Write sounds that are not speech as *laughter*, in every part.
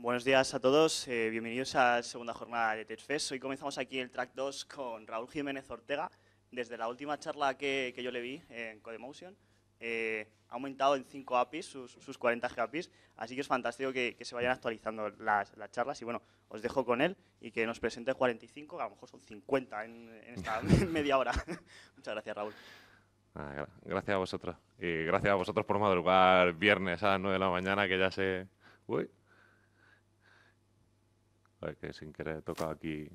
Buenos días a todos, eh, bienvenidos a la segunda jornada de TechFest. Hoy comenzamos aquí el track 2 con Raúl Jiménez Ortega. Desde la última charla que, yo le vi en Codemotion, eh, ha aumentado en 5 APIs, sus, sus 40 APIs, así que es fantástico que, se vayan actualizando las, charlas y bueno, os dejo con él y que nos presente 45, a lo mejor son 50 en, esta *laughs* media hora. *laughs* Muchas gracias, Raúl. Ah, gracias a vosotros. Y gracias a vosotros por madrugar viernes a las 9 de la mañana, que ya se... Uy, a ver, que sin querer he tocado aquí.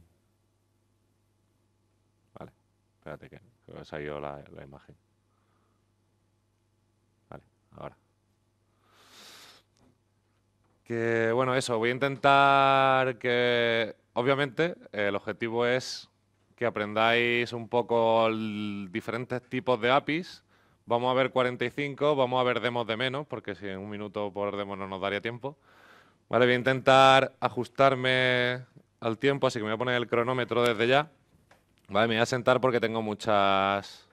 Vale, espérate que, que ha salido la, imagen. Vale, ahora. Que bueno, eso, voy a intentar que. Obviamente, el objetivo es que aprendáis un poco diferentes tipos de APIs. Vamos a ver 45, vamos a ver demos de menos, porque si en un minuto por demo no nos daría tiempo. Vale, voy a intentar ajustarme al tiempo, así que me voy a poner el cronómetro desde ya. Vale, me voy a sentar porque tengo muchas...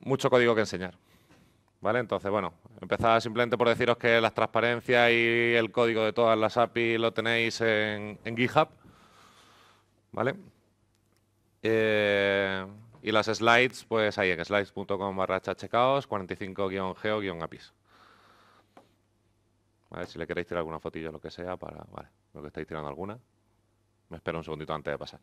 Mucho código que enseñar. ¿Vale? Entonces, bueno, empezaba simplemente por deciros que las transparencias y el código de todas las API lo tenéis en, GitHub. ¿Vale? Eh, y las slides, pues ahí en slides.com barra 45-geo-apis. Si le queréis tirar alguna fotilla o lo que sea, para. Vale, lo que estáis tirando alguna. Me espero un segundito antes de pasar.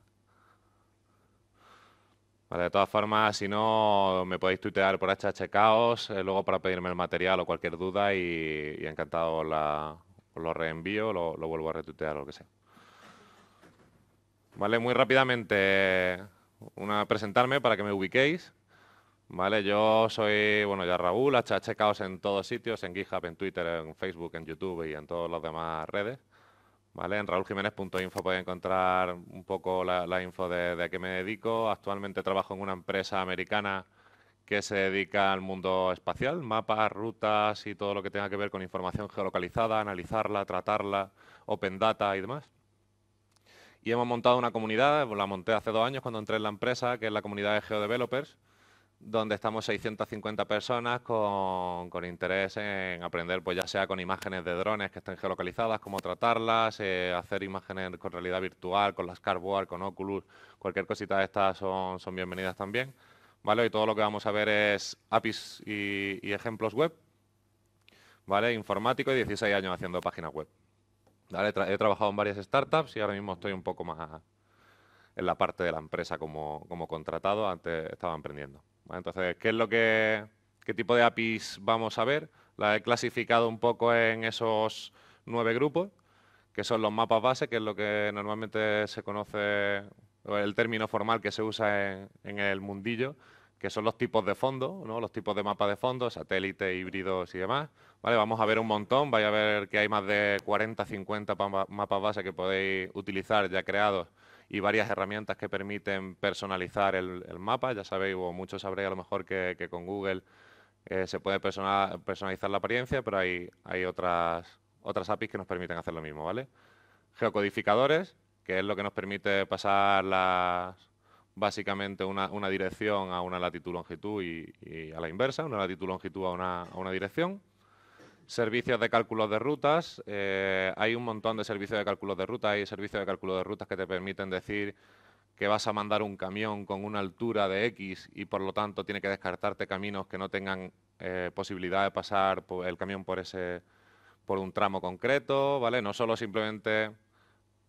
Vale, de todas formas, si no, me podéis tuitear por HHKOS, checaos, eh, luego para pedirme el material o cualquier duda y, encantado os lo reenvío, lo, lo vuelvo a retuitear o lo que sea. Vale, muy rápidamente, una presentarme para que me ubiquéis. Vale, yo soy, bueno, ya Raúl, hacha checaos en todos sitios, en GitHub, en Twitter, en Facebook, en YouTube y en todas las demás redes. ¿Vale? En raúljiménez.info podéis encontrar un poco la, info de, de, a qué me dedico. Actualmente trabajo en una empresa americana que se dedica al mundo espacial, mapas, rutas y todo lo que tenga que ver con información geolocalizada, analizarla, tratarla, open data y demás. Y hemos montado una comunidad, la monté hace dos años cuando entré en la empresa, que es la comunidad de GeoDevelopers, donde estamos 650 personas con, interés en aprender, pues ya sea con imágenes de drones que estén geolocalizadas, cómo tratarlas, eh, hacer imágenes con realidad virtual, con las Cardboard, con Oculus, cualquier cosita de estas son, son bienvenidas también. ¿Vale? Y todo lo que vamos a ver es APIs y, ejemplos web, ¿vale? Informático y 16 años haciendo páginas web. ¿Vale? he trabajado en varias startups y ahora mismo estoy un poco más en la parte de la empresa como, como contratado, antes estaba emprendiendo. Entonces, ¿qué tipo de APIs vamos a ver? La he clasificado un poco en esos nueve grupos, que son los mapas base, que es lo que normalmente se conoce, el término formal que se usa en, el mundillo, que son los tipos de fondo, los tipos de mapas de fondo, satélite, híbridos y demás. Vale, vamos a ver un montón, vais a ver que hay más de 40, 50 mapas base que podéis utilizar ya creados y varias herramientas que permiten personalizar el, mapa. Ya sabéis, o muchos sabréis a lo mejor que, con Google eh, se puede personalizar la apariencia, pero hay, hay otras, otras APIs que nos permiten hacer lo mismo, ¿vale? Geocodificadores, que es lo que nos permite pasar las, básicamente una, una, dirección a una latitud-longitud y, y, a la inversa, una latitud-longitud a una, a una dirección. Servicios de cálculo de rutas. Eh, hay un montón de servicios de cálculo de rutas. Hay servicios de cálculo de rutas que te permiten decir que vas a mandar un camión con una altura de X y por lo tanto tiene que descartarte caminos que no tengan eh, posibilidad de pasar el camión por ese por un tramo concreto, ¿vale? No solo simplemente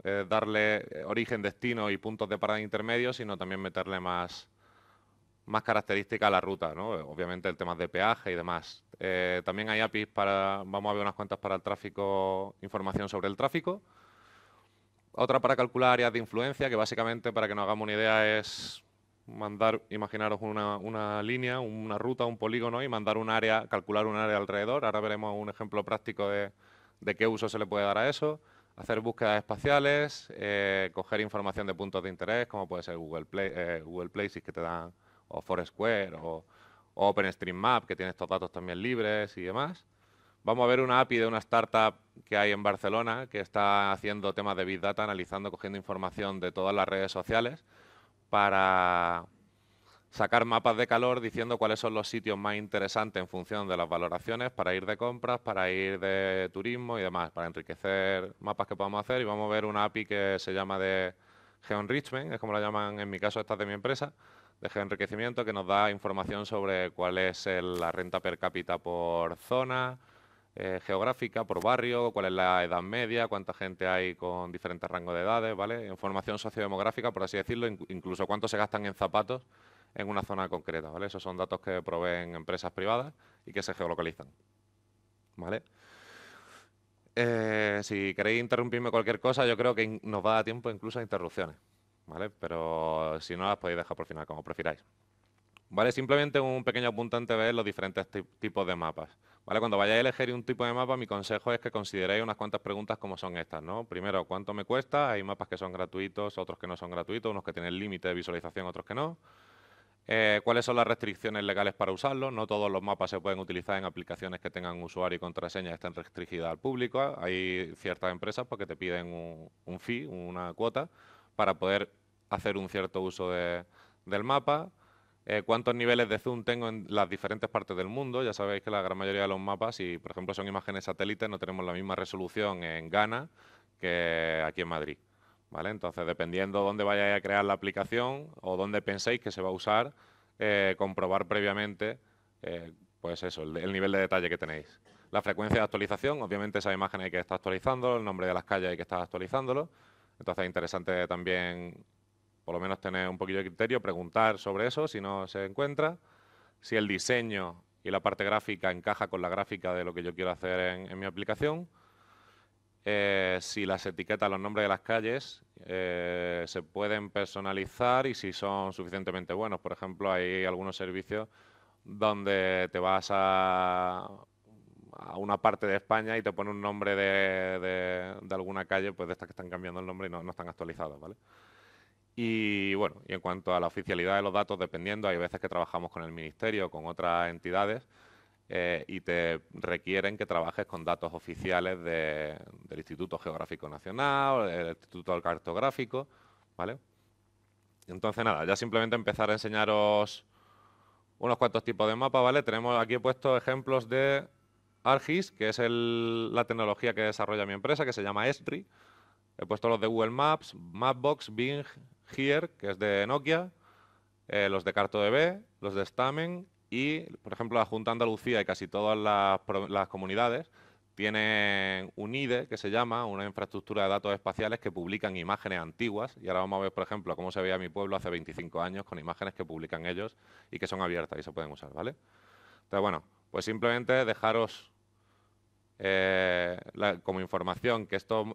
eh, darle origen, destino y puntos de parada intermedios, sino también meterle más, más características a la ruta, ¿no? Obviamente el tema de peaje y demás. Eh, también hay APIs para, vamos a ver unas cuentas para el tráfico, información sobre el tráfico. Otra para calcular áreas de influencia, que básicamente, para que nos hagamos una idea, es mandar, imaginaros una, línea, una ruta, un polígono y mandar un área, calcular un área alrededor. Ahora veremos un ejemplo práctico de, qué uso se le puede dar a eso. Hacer búsquedas espaciales, eh, coger información de puntos de interés, como puede ser Google, Play, eh, Google Places que te dan, o Foursquare, o OpenStreetMap, que tiene estos datos también libres y demás. Vamos a ver una API de una startup que hay en Barcelona que está haciendo temas de Big Data, analizando, cogiendo información de todas las redes sociales para sacar mapas de calor diciendo cuáles son los sitios más interesantes en función de las valoraciones para ir de compras, para ir de turismo y demás, para enriquecer mapas que podamos hacer. Y vamos a ver una API que se llama de Geoenrichment, es como la llaman en mi caso estas de mi empresa, de enriquecimiento, que nos da información sobre cuál es la renta per cápita por zona eh, geográfica, por barrio, cuál es la edad media, cuánta gente hay con diferentes rangos de edades, ¿vale? Información sociodemográfica, por así decirlo, incluso cuánto se gastan en zapatos en una zona concreta, ¿vale? Esos son datos que proveen empresas privadas y que se geolocalizan, ¿vale? Eh, si queréis interrumpirme cualquier cosa, yo creo que nos va a dar tiempo incluso a interrupciones. Pero si no, las podéis dejar por final, como prefiráis. ¿Vale? Simplemente un pequeño apuntante ver los diferentes tipos de mapas. ¿Vale? Cuando vayáis a elegir un tipo de mapa, mi consejo es que consideréis unas cuantas preguntas como son estas, ¿no? Primero, ¿cuánto me cuesta? Hay mapas que son gratuitos, otros que no son gratuitos, unos que tienen límite de visualización, otros que no. Eh, ¿Cuáles son las restricciones legales para usarlo? No todos los mapas se pueden utilizar en aplicaciones que tengan usuario y contraseña, estén restringidas al público. Hay ciertas empresas pues, que te piden un, un fee, una cuota, para poder hacer un cierto uso del mapa. Eh, cuántos niveles de zoom tengo en las diferentes partes del mundo. Ya sabéis que la gran mayoría de los mapas, si por ejemplo son imágenes satélites, no tenemos la misma resolución en Ghana que aquí en Madrid. ¿vale? Entonces, dependiendo dónde vayáis a crear la aplicación o dónde penséis que se va a usar, eh, comprobar previamente eh, pues eso, el, nivel de detalle que tenéis. La frecuencia de actualización, obviamente esa imagen hay que estar actualizando, el nombre de las calles hay que estar actualizándolo. Entonces es interesante también, por lo menos, tener un poquillo de criterio, preguntar sobre eso si no se encuentra, si el diseño y la parte gráfica encaja con la gráfica de lo que yo quiero hacer en, mi aplicación. Eh, si las etiquetas, los nombres de las calles eh, se pueden personalizar y si son suficientemente buenos. Por ejemplo, hay algunos servicios donde te vas a a una parte de España y te pone un nombre de, alguna calle, pues de estas que están cambiando el nombre y no, no están actualizados, ¿vale? Y bueno, y en cuanto a la oficialidad de los datos, dependiendo, hay veces que trabajamos con el ministerio, con otras entidades, eh, y te requieren que trabajes con datos oficiales del Instituto Geográfico Nacional, del Instituto Cartográfico, ¿vale? Entonces, nada, ya simplemente empezar a enseñaros unos cuantos tipos de mapas, ¿vale? Tenemos aquí he puesto ejemplos de Argis, que es la tecnología que desarrolla mi empresa, que se llama Estri. He puesto los de Google Maps, Mapbox, Bing, Here, que es de Nokia, eh, los de CartoDB, los de Stamen y, por ejemplo, la Junta Andalucía y casi todas las, las comunidades tienen un IDE, que se llama, una infraestructura de datos espaciales que publican imágenes antiguas. Y ahora vamos a ver, por ejemplo, cómo se veía mi pueblo hace 25 años con imágenes que publican ellos y que son abiertas y se pueden usar, ¿vale? Entonces, bueno, pues simplemente dejaros eh, como información que estos,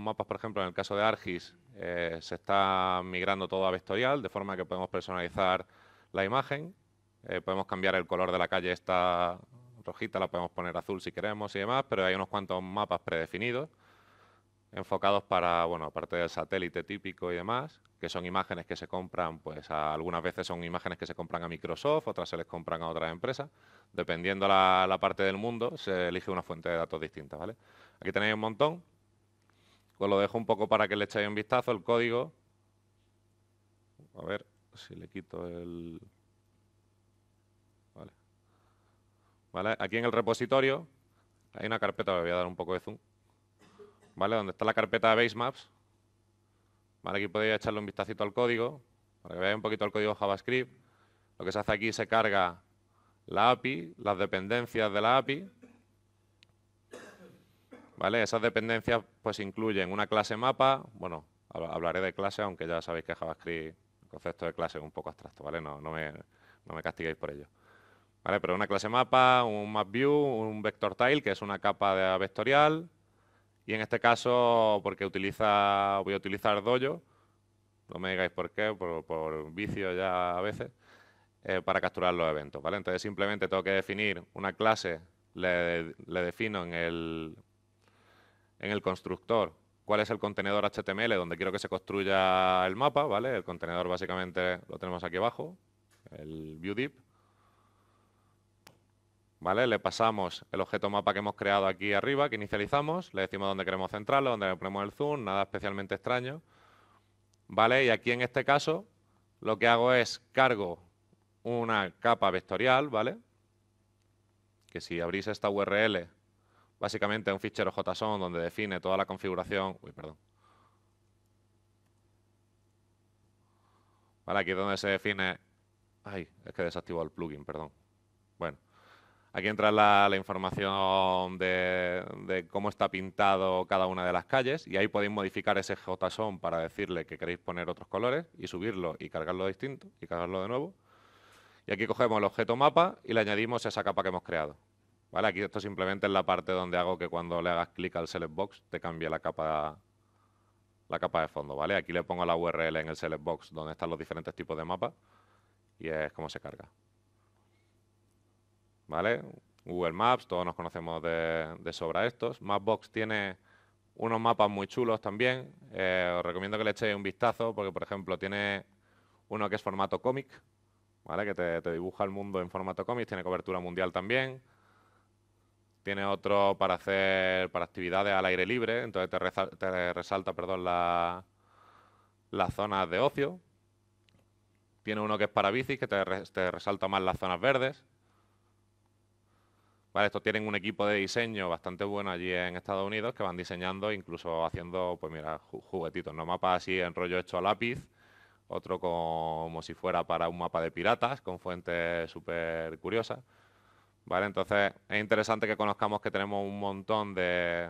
mapas, por ejemplo, en el caso de Argis, eh, se está migrando todo a vectorial, de forma que podemos personalizar la imagen, eh, podemos cambiar el color de la calle, esta rojita la podemos poner azul si queremos y demás, pero hay unos cuantos mapas predefinidos enfocados para, bueno, aparte del satélite típico y demás, que son imágenes que se compran, pues algunas veces son imágenes que se compran a Microsoft, otras se les compran a otras empresas. Dependiendo la, la parte del mundo, se elige una fuente de datos distinta, ¿vale? Aquí tenéis un montón. Os lo dejo un poco para que le echéis un vistazo. El código, a ver si le quito el... Vale. ¿Vale? Aquí en el repositorio hay una carpeta, voy a dar un poco de zoom. ¿vale? Donde está la carpeta de maps ¿Vale? Aquí podéis echarle un vistacito al código, para que veáis un poquito el código JavaScript. Lo que se hace aquí se carga la API, las dependencias de la API. ¿Vale? Esas dependencias pues incluyen una clase mapa, bueno, hablaré de clase, aunque ya sabéis que JavaScript, el concepto de clase es un poco abstracto, ¿vale? No, no, me, no me castiguéis por ello. ¿Vale? Pero una clase mapa, un map view, un vector tile, que es una capa de vectorial, y en este caso, porque utiliza, voy a utilizar dojo, no me digáis por qué, por, vicio ya a veces, eh, para capturar los eventos, ¿vale? Entonces simplemente tengo que definir una clase, le, defino en el, en el constructor cuál es el contenedor HTML donde quiero que se construya el mapa, ¿vale? El contenedor básicamente lo tenemos aquí abajo, el ViewDip. ¿vale? Le pasamos el objeto mapa que hemos creado aquí arriba, que inicializamos, le decimos dónde queremos centrarlo, dónde le ponemos el zoom, nada especialmente extraño, ¿vale? Y aquí en este caso lo que hago es cargo una capa vectorial, ¿vale? Que si abrís esta URL, básicamente es un fichero JSON donde define toda la configuración... Uy, perdón. Vale, aquí es donde se define... Ay, es que desactivo el plugin, perdón. Aquí entra la, información de, cómo está pintado cada una de las calles y ahí podéis modificar ese JSON para decirle que queréis poner otros colores y subirlo y cargarlo distinto y cargarlo de nuevo. Y aquí cogemos el objeto mapa y le añadimos esa capa que hemos creado. ¿Vale? Aquí esto simplemente es la parte donde hago que cuando le hagas clic al select box te cambie la capa, la capa de fondo. ¿vale? Aquí le pongo la URL en el select box donde están los diferentes tipos de mapas y es como se carga. ¿vale? Google Maps, todos nos conocemos de, de sobra estos. Mapbox tiene unos mapas muy chulos también. Eh, os recomiendo que le echéis un vistazo porque, por ejemplo, tiene uno que es formato cómic, ¿vale? que te, dibuja el mundo en formato cómic, tiene cobertura mundial también. Tiene otro para hacer para actividades al aire libre, entonces te, resalta perdón, la, las zonas de ocio. Tiene uno que es para bicis, que te resalta más las zonas verdes estos tienen un equipo de diseño bastante bueno allí en Estados Unidos que van diseñando, incluso haciendo, pues mira, juguetitos, ¿no? Mapas así en rollo hecho a lápiz, otro como si fuera para un mapa de piratas, con fuentes súper curiosas. Vale, entonces es interesante que conozcamos que tenemos un montón de,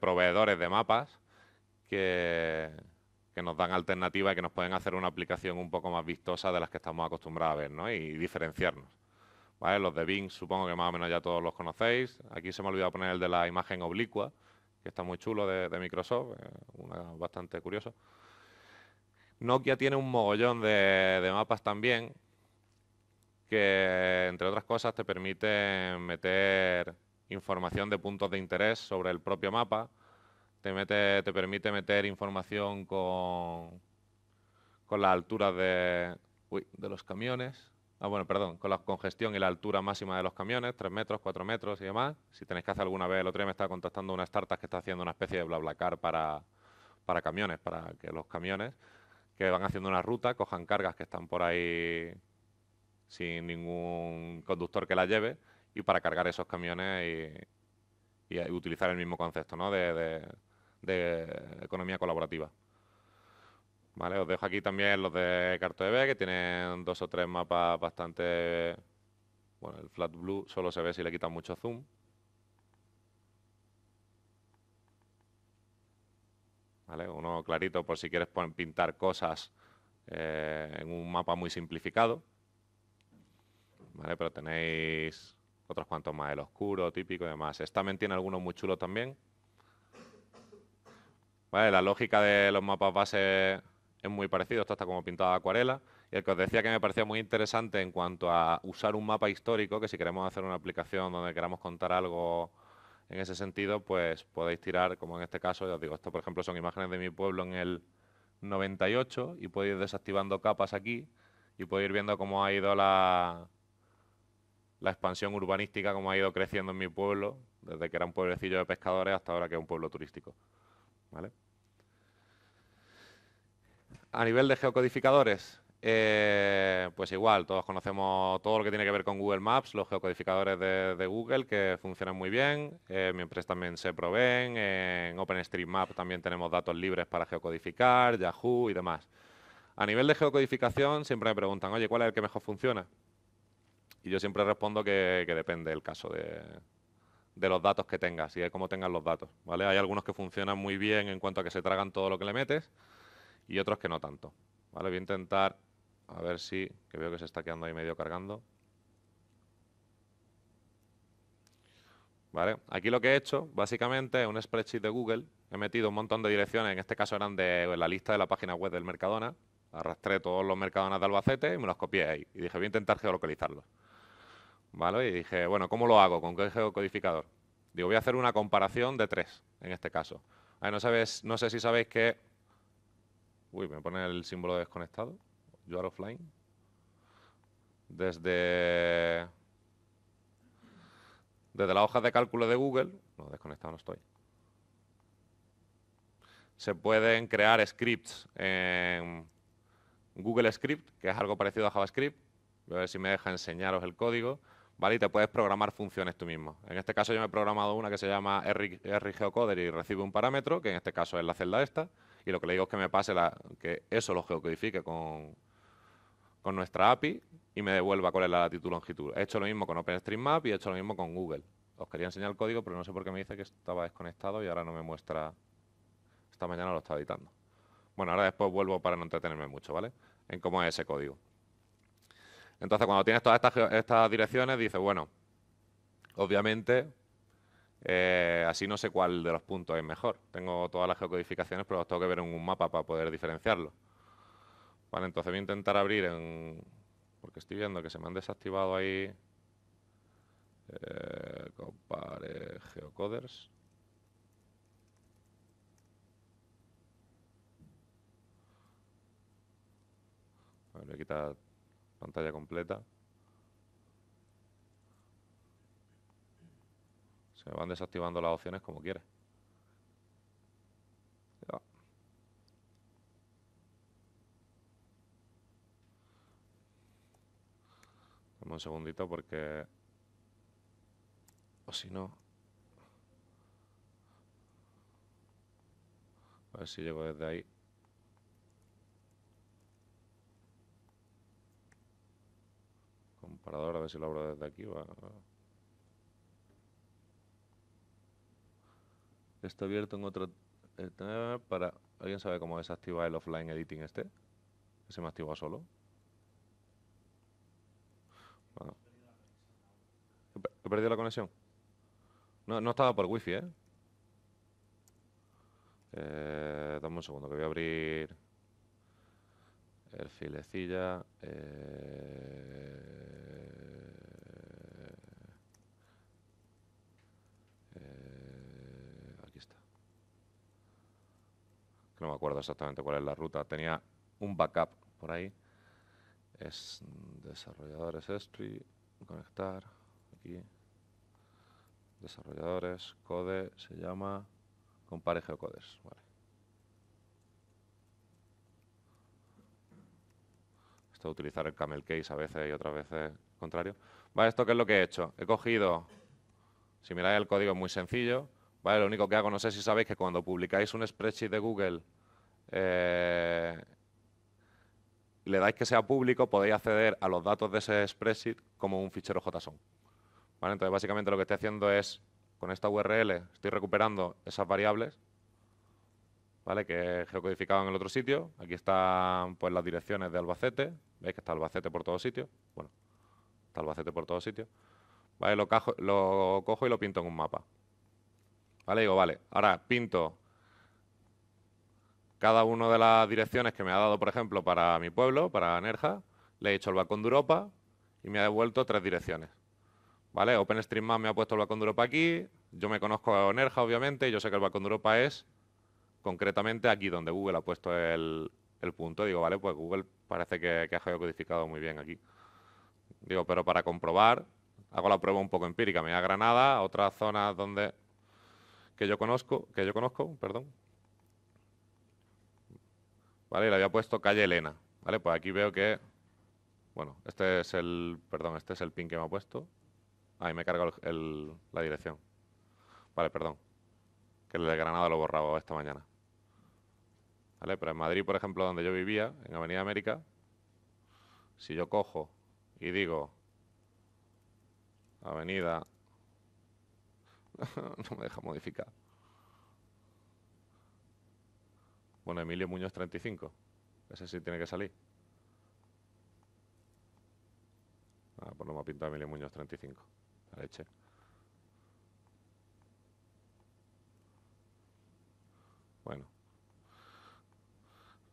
proveedores de mapas que, nos dan alternativas y que nos pueden hacer una aplicación un poco más vistosa de las que estamos acostumbrados a ver, Y diferenciarnos. Los de Bing supongo que más o menos ya todos los conocéis. Aquí se me ha olvidado poner el de la imagen oblicua, que está muy chulo de, Microsoft, eh, bastante curioso. Nokia tiene un mogollón de, mapas también, que entre otras cosas te permite meter información de puntos de interés sobre el propio mapa, te, permite meter información con, con las alturas de los camiones, Ah, bueno, perdón, con la congestión y la altura máxima de los camiones, 3 metros, 4 metros y demás. Si tenéis que hacer alguna vez, el otro día me estaba contactando una startup que está haciendo una especie de BlaBlaCar para, para camiones, para que los camiones que van haciendo una ruta cojan cargas que están por ahí sin ningún conductor que la lleve y para cargar esos camiones y, utilizar el mismo concepto ¿no? de economía colaborativa os dejo aquí también los de CartoDB, e que tienen dos o tres mapas bastante... Bueno, el flat blue solo se ve si le quitan mucho zoom. uno clarito por si quieres pintar cosas eh, en un mapa muy simplificado. pero tenéis otros cuantos más, el oscuro, típico y demás. también tiene algunos muy chulos también. la lógica de los mapas base es muy parecido, esto está como pintado de acuarela. Y el que os decía que me parecía muy interesante en cuanto a usar un mapa histórico, que si queremos hacer una aplicación donde queramos contar algo en ese sentido, pues podéis tirar, como en este caso, ya os digo, esto por ejemplo son imágenes de mi pueblo en el 98 y podéis ir desactivando capas aquí y podéis ir viendo cómo ha ido la, la expansión urbanística, cómo ha ido creciendo en mi pueblo, desde que era un pueblecillo de pescadores hasta ahora que es un pueblo turístico. ¿Vale? A nivel de geocodificadores, eh, pues igual, todos conocemos todo lo que tiene que ver con Google Maps, los geocodificadores de, Google que funcionan muy bien, eh, mi empresa también se proveen, en OpenStreetMap también tenemos datos libres para geocodificar, Yahoo y demás. A nivel de geocodificación siempre me preguntan, oye, ¿cuál es el que mejor funciona? Y yo siempre respondo que, depende el caso de, de los datos que tengas y de cómo tengas los datos. ¿vale? Hay algunos que funcionan muy bien en cuanto a que se tragan todo lo que le metes, y otros que no tanto. ¿vale? Voy a intentar, a ver si, que veo que se está quedando ahí medio cargando. ¿Vale? Aquí lo que he hecho, básicamente, es un spreadsheet de Google. He metido un montón de direcciones, en este caso eran de la lista de la página web del Mercadona. Arrastré todos los Mercadona de Albacete y me los copié ahí. Y dije, voy a intentar geolocalizarlos. ¿Vale? Y dije, bueno, ¿cómo lo hago? ¿Con qué geocodificador? Digo, voy a hacer una comparación de tres, en este caso. no, sabes, no sé si sabéis que Uy, me pone el símbolo desconectado. You are offline. Desde. Desde la hoja de cálculo de Google. No, desconectado no estoy. Se pueden crear scripts en Google Script, que es algo parecido a JavaScript. Voy a ver si me deja enseñaros el código. ¿Vale? Y te puedes programar funciones tú mismo. En este caso yo me he programado una que se llama RGeocoder y recibe un parámetro, que en este caso es la celda esta y lo que le digo es que me pase que eso lo geocodifique con, nuestra API y me devuelva cuál es la latitud longitud. He hecho lo mismo con OpenStreetMap y he hecho lo mismo con Google. Os quería enseñar el código, pero no sé por qué me dice que estaba desconectado y ahora no me muestra. Esta mañana lo estaba editando. Bueno, ahora después vuelvo para no entretenerme mucho, ¿vale? En cómo es ese código. Entonces, cuando tienes todas estas, estas direcciones, dices, bueno, obviamente eh, así no sé cuál de los puntos es mejor. Tengo todas las geocodificaciones, pero tengo que ver en un mapa para poder diferenciarlo. Vale, entonces voy a intentar abrir en... Porque estoy viendo que se me han desactivado ahí... Eh, compare geocoders. Voy a quitar pantalla completa. Se van desactivando las opciones como quieres. Dame un segundito porque... O si no... A ver si llego desde ahí. Comparador, a ver si lo abro desde aquí. Va. Está abierto en otro... Eh, para... ¿Alguien sabe cómo desactiva el offline editing este? se me activa solo. He perdido la conexión. No, no estaba por wifi, ¿eh? ¿eh? Dame un segundo, que voy a abrir el filecilla. Eh, no me acuerdo exactamente cuál es la ruta, tenía un backup por ahí. Es desarrolladores Estri, conectar, aquí. Desarrolladores, code, se llama compare geocodes, vale. Esto de utilizar el camel case a veces y otras veces contrario. Vale, esto qué es lo que he hecho. He cogido, si miráis el código es muy sencillo, vale, lo único que hago, no sé si sabéis que cuando publicáis un spreadsheet de Google eh, le dais que sea público, podéis acceder a los datos de ese spreadsheet como un fichero JSON. Entonces, básicamente lo que estoy haciendo es, con esta URL, estoy recuperando esas variables ¿vale? que geocodificaban en el otro sitio. Aquí están pues, las direcciones de Albacete. ¿Veis que está Albacete por todo sitio. Bueno, está Albacete por todo sitio. Lo, lo cojo y lo pinto en un mapa. ¿Vale? Digo, vale, ahora pinto cada una de las direcciones que me ha dado, por ejemplo, para mi pueblo, para Nerja, le he hecho el balcón de Europa y me ha devuelto tres direcciones. ¿Vale? OpenStreetMap me ha puesto el balcón de Europa aquí, yo me conozco a Nerja, obviamente, y yo sé que el balcón de Europa es concretamente aquí donde Google ha puesto el, punto. Digo, vale, pues Google parece que, que ha geocodificado muy bien aquí. Digo, pero para comprobar, hago la prueba un poco empírica. Me voy a Granada, a otras zonas donde que yo conozco, que yo conozco, perdón, ¿vale? Y le había puesto calle Elena, ¿vale? Pues aquí veo que, bueno, este es el, perdón, este es el pin que me ha puesto. Ahí me he cargado la dirección. Vale, perdón. Que el de Granada lo borraba esta mañana. ¿Vale? Pero en Madrid, por ejemplo, donde yo vivía, en Avenida América, si yo cojo y digo Avenida... *laughs* no me deja modificar. Bueno, Emilio Muñoz 35. Ese sí tiene que salir. Ah, pues no me ha pintado Emilio Muñoz 35. La leche. Bueno.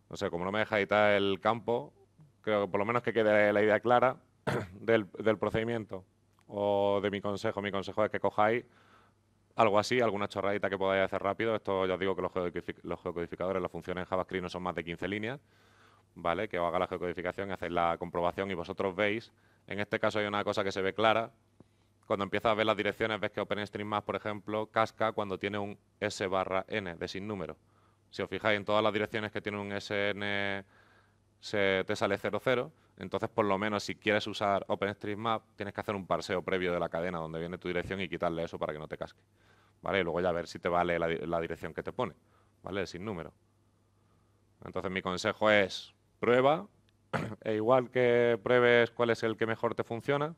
No sé, como no me deja editar el campo, creo que por lo menos que quede la idea clara *clears throat* del, del procedimiento o de mi consejo. Mi consejo es que cojáis algo así, alguna chorradita que podáis hacer rápido. Esto ya os digo que los, geocodificadores, las funciones en JavaScript no son más de 15 líneas, ¿vale? Que os haga la geocodificación y hacéis la comprobación y vosotros veis. En este caso hay una cosa que se ve clara. Cuando empiezas a ver las direcciones, ves que OpenStreetMap, por ejemplo, casca cuando tiene un S barra N de sin número. Si os fijáis en todas las direcciones que tiene un SN, se te sale 00 entonces, por lo menos, si quieres usar OpenStreetMap, tienes que hacer un parseo previo de la cadena donde viene tu dirección y quitarle eso para que no te casque. ¿Vale? Y luego ya ver si te vale la, dirección que te pone, ¿vale? Sin número. Entonces, mi consejo es, prueba, *clears throat* e igual que pruebes cuál es el que mejor te funciona,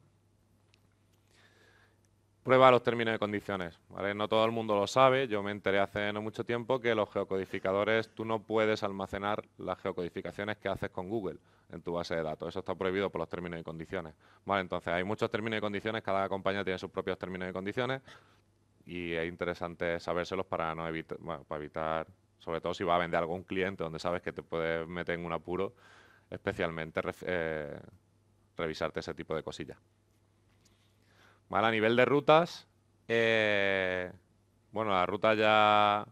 prueba los términos y condiciones. ¿vale? No todo el mundo lo sabe. Yo me enteré hace no mucho tiempo que los geocodificadores, tú no puedes almacenar las geocodificaciones que haces con Google en tu base de datos. Eso está prohibido por los términos y condiciones. ¿Vale? Entonces, hay muchos términos y condiciones. Cada compañía tiene sus propios términos y condiciones. Y es interesante sabérselos para, no evitar, para evitar, sobre todo si va a vender a algún cliente donde sabes que te puedes meter en un apuro, especialmente eh, revisarte ese tipo de cosillas a nivel de rutas, eh, bueno, las rutas ya,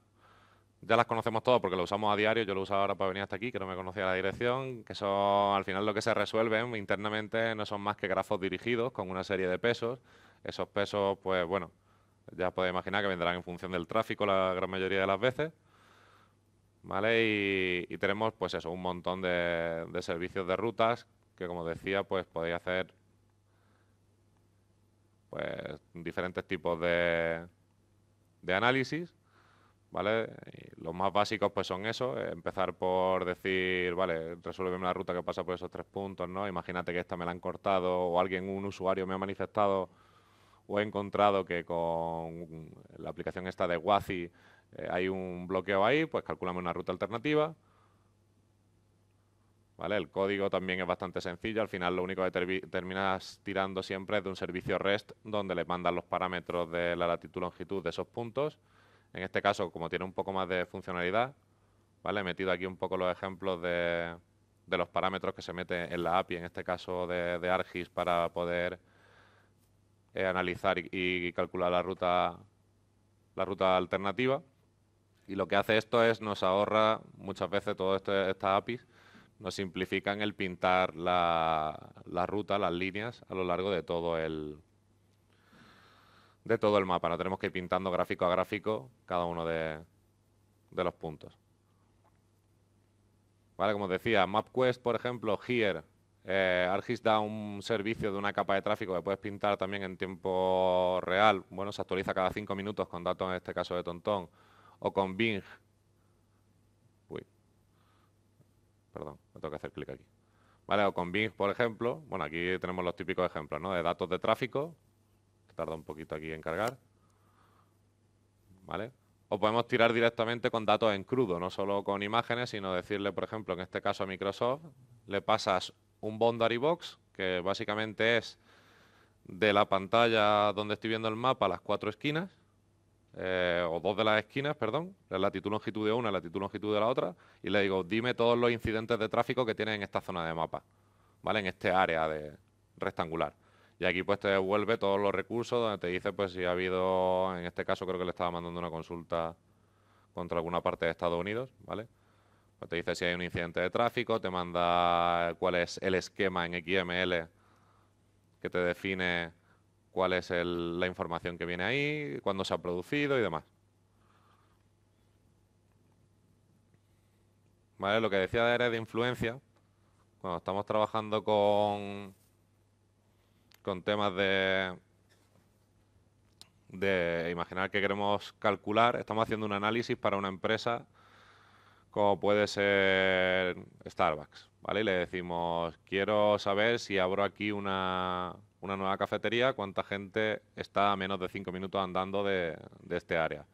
ya las conocemos todos porque lo usamos a diario. Yo lo uso ahora para venir hasta aquí, que no me conocía la dirección, que son al final lo que se resuelven internamente no son más que grafos dirigidos con una serie de pesos. Esos pesos, pues bueno, ya podéis imaginar que vendrán en función del tráfico la gran mayoría de las veces. ¿Vale? Y, tenemos pues eso, un montón de, de servicios de rutas que como decía, pues podéis hacer pues, diferentes tipos de, análisis, ¿vale? los más básicos pues son eso, empezar por decir, vale, resuélveme la ruta que pasa por esos tres puntos, ¿no? Imagínate que esta me la han cortado o alguien, un usuario me ha manifestado o he encontrado que con la aplicación esta de Wazi eh, hay un bloqueo ahí, pues calculame una ruta alternativa. El código también es bastante sencillo, al final lo único que terminas tirando siempre es de un servicio REST donde le mandan los parámetros de la latitud, longitud de esos puntos. En este caso, como tiene un poco más de funcionalidad, He metido aquí un poco los ejemplos de, los parámetros que se mete en la API, en este caso de, Argis, para poder eh, analizar y, calcular la ruta, la ruta alternativa. Y lo que hace esto es nos ahorra muchas veces todas este, estas APIs nos simplifican el pintar la, ruta, las líneas a lo largo de todo el de todo el mapa. No tenemos que ir pintando gráfico a gráfico cada uno de, los puntos. Vale, como decía, MapQuest, por ejemplo, Here, eh, Argis da un servicio de una capa de tráfico que puedes pintar también en tiempo real. Bueno, se actualiza cada cinco minutos con datos, en este caso de Tontón, o con Bing, perdón, me tengo que hacer clic aquí. Vale, o con Bing, por ejemplo, bueno, aquí tenemos los típicos ejemplos, ¿no? De datos de tráfico, tarda un poquito aquí en cargar, ¿vale? O podemos tirar directamente con datos en crudo, no solo con imágenes, sino decirle, por ejemplo, en este caso a Microsoft, le pasas un boundary box, que básicamente es de la pantalla donde estoy viendo el mapa a las cuatro esquinas, eh, o dos de las esquinas, perdón, la latitud longitud de una, la latitud longitud de la otra, y le digo, dime todos los incidentes de tráfico que tienes en esta zona de mapa, ¿vale? En este área de rectangular. Y aquí pues te devuelve todos los recursos donde te dice pues si ha habido, en este caso creo que le estaba mandando una consulta contra alguna parte de Estados Unidos, ¿vale? Pues te dice si hay un incidente de tráfico, te manda cuál es el esquema en XML que te define cuál es la información que viene ahí, cuándo se ha producido y demás. Lo que decía era de influencia, cuando estamos trabajando con, con temas de, de imaginar que queremos calcular, estamos haciendo un análisis para una empresa como puede ser Starbucks, ¿vale? Y le decimos, quiero saber si abro aquí una, una nueva cafetería, cuánta gente está a menos de cinco minutos andando de, este área.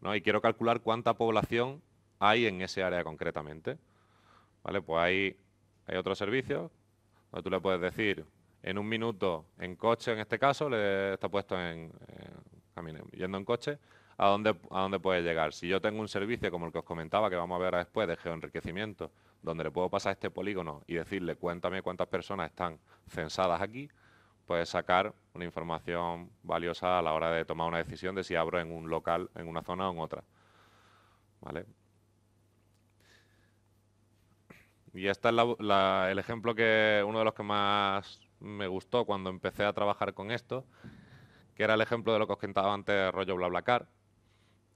¿no? Y quiero calcular cuánta población hay en ese área concretamente. ¿Vale? Pues ahí hay otro servicio. donde tú le puedes decir, en un minuto, en coche en este caso, le está puesto en, yendo en coche, a dónde, a dónde puede llegar. Si yo tengo un servicio como el que os comentaba, que vamos a ver después, de geoenriquecimiento, donde le puedo pasar este polígono y decirle, cuéntame cuántas personas están censadas aquí, puedes sacar una información valiosa a la hora de tomar una decisión de si abro en un local, en una zona o en otra. Y este es el ejemplo que uno de los que más me gustó cuando empecé a trabajar con esto, que era el ejemplo de lo que os contaba antes, rollo BlaBlaCar.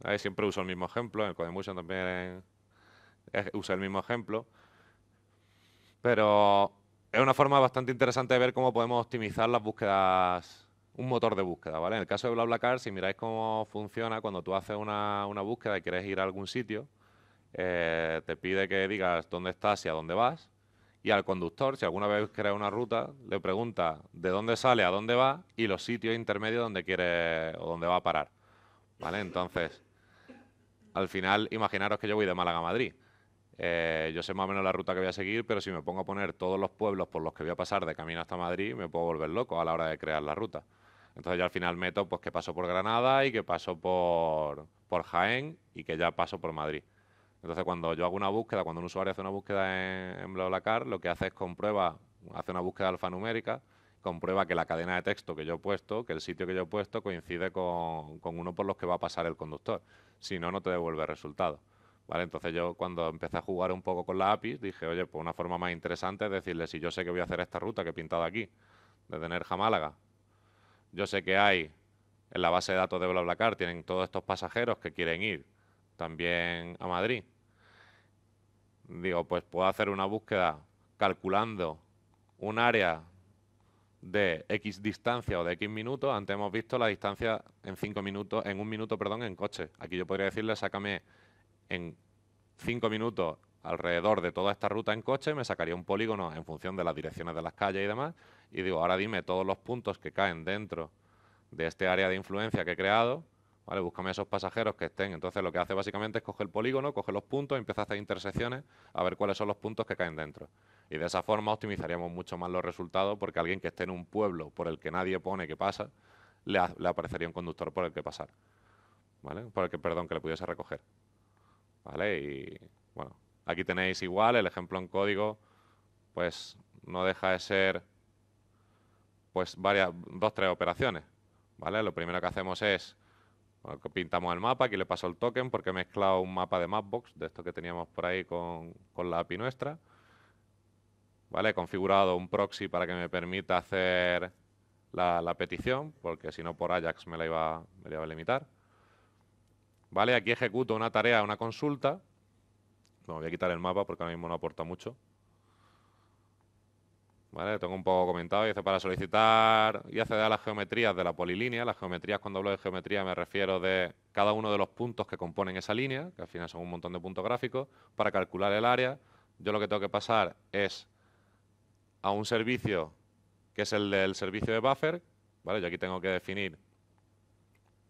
Ahí siempre uso el mismo ejemplo, en el Codemotion también eh, uso el mismo ejemplo. Pero es una forma bastante interesante de ver cómo podemos optimizar las búsquedas, un motor de búsqueda, ¿vale? En el caso de BlaBlaCar, si miráis cómo funciona cuando tú haces una, búsqueda y quieres ir a algún sitio, eh, te pide que digas dónde estás y a dónde vas. Y al conductor, si alguna vez crea una ruta, le pregunta de dónde sale, a dónde va y los sitios intermedios donde quiere o dónde va a parar. ¿Vale? Entonces, al final, imaginaros que yo voy de Málaga a Madrid. Eh, yo sé más o menos la ruta que voy a seguir, pero si me pongo a poner todos los pueblos por los que voy a pasar de camino hasta Madrid, me puedo volver loco a la hora de crear la ruta. Entonces yo al final meto pues que paso por Granada y que paso por, por Jaén y que ya paso por Madrid. Entonces cuando yo hago una búsqueda, cuando un usuario hace una búsqueda en, BlaBlaCar, lo que hace es comprueba, hace una búsqueda alfanumérica, comprueba que la cadena de texto que yo he puesto, que el sitio que yo he puesto coincide con, uno por los que va a pasar el conductor. Si no, no te devuelve resultados. resultado. Entonces yo cuando empecé a jugar un poco con la API, dije, oye, pues una forma más interesante es decirle, si yo sé que voy a hacer esta ruta que he pintado aquí, de tener a Málaga, yo sé que hay en la base de datos de BlaBlaCar, tienen todos estos pasajeros que quieren ir también a Madrid. Digo, pues puedo hacer una búsqueda calculando un área de X distancia o de X minutos. Antes hemos visto la distancia en cinco minutos, en un minuto, perdón, en coche. Aquí yo podría decirle, sácame en cinco minutos alrededor de toda esta ruta en coche, me sacaría un polígono en función de las direcciones de las calles y demás, y digo, ahora dime todos los puntos que caen dentro de este área de influencia que he creado, ¿vale? Búscame esos pasajeros que estén. Entonces lo que hace básicamente es coge el polígono, coge los puntos, empieza a hacer intersecciones, a ver cuáles son los puntos que caen dentro. Y de esa forma optimizaríamos mucho más los resultados porque alguien que esté en un pueblo por el que nadie pone que pasa, le, le aparecería un conductor por el que pasar, ¿vale? Por el que, perdón, que le pudiese recoger. ¿vale? Y bueno, aquí tenéis igual el ejemplo en código, pues no deja de ser pues varias, dos, tres operaciones, ¿vale? Lo primero que hacemos es pintamos el mapa, aquí le paso el token porque he mezclado un mapa de Mapbox, de esto que teníamos por ahí con, la API nuestra. ¿Vale? He configurado un proxy para que me permita hacer la, petición, porque si no por Ajax me la iba, me la iba a limitar. ¿vale? Aquí ejecuto una tarea, una consulta. Bueno, voy a quitar el mapa porque ahora mismo no aporta mucho. ¿Vale? Tengo un poco comentado. y Dice, para solicitar y acceder a las geometrías de la polilínea. Las geometrías, cuando hablo de geometría, me refiero de cada uno de los puntos que componen esa línea, que al final son un montón de puntos gráficos, para calcular el área. Yo lo que tengo que pasar es a un servicio, que es el del servicio de buffer. ¿Vale? Yo aquí tengo que definir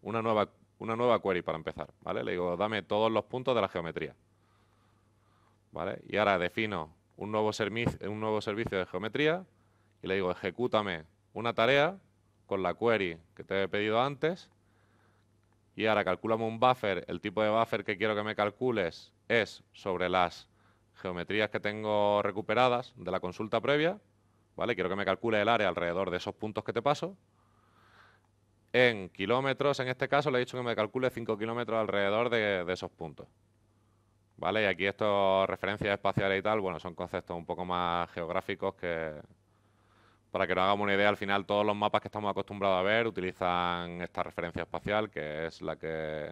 una nueva una nueva query para empezar, ¿vale? Le digo, dame todos los puntos de la geometría, ¿vale? Y ahora defino un nuevo, un nuevo servicio de geometría y le digo, ejecútame una tarea con la query que te he pedido antes y ahora calculame un buffer, el tipo de buffer que quiero que me calcules es sobre las geometrías que tengo recuperadas de la consulta previa, ¿vale? Quiero que me calcule el área alrededor de esos puntos que te paso en kilómetros, en este caso le he dicho que me calcule 5 kilómetros alrededor de, esos puntos. ¿Vale? Y aquí estos referencias espaciales y tal, bueno, son conceptos un poco más geográficos que, para que nos hagamos una idea, al final todos los mapas que estamos acostumbrados a ver utilizan esta referencia espacial, que es la que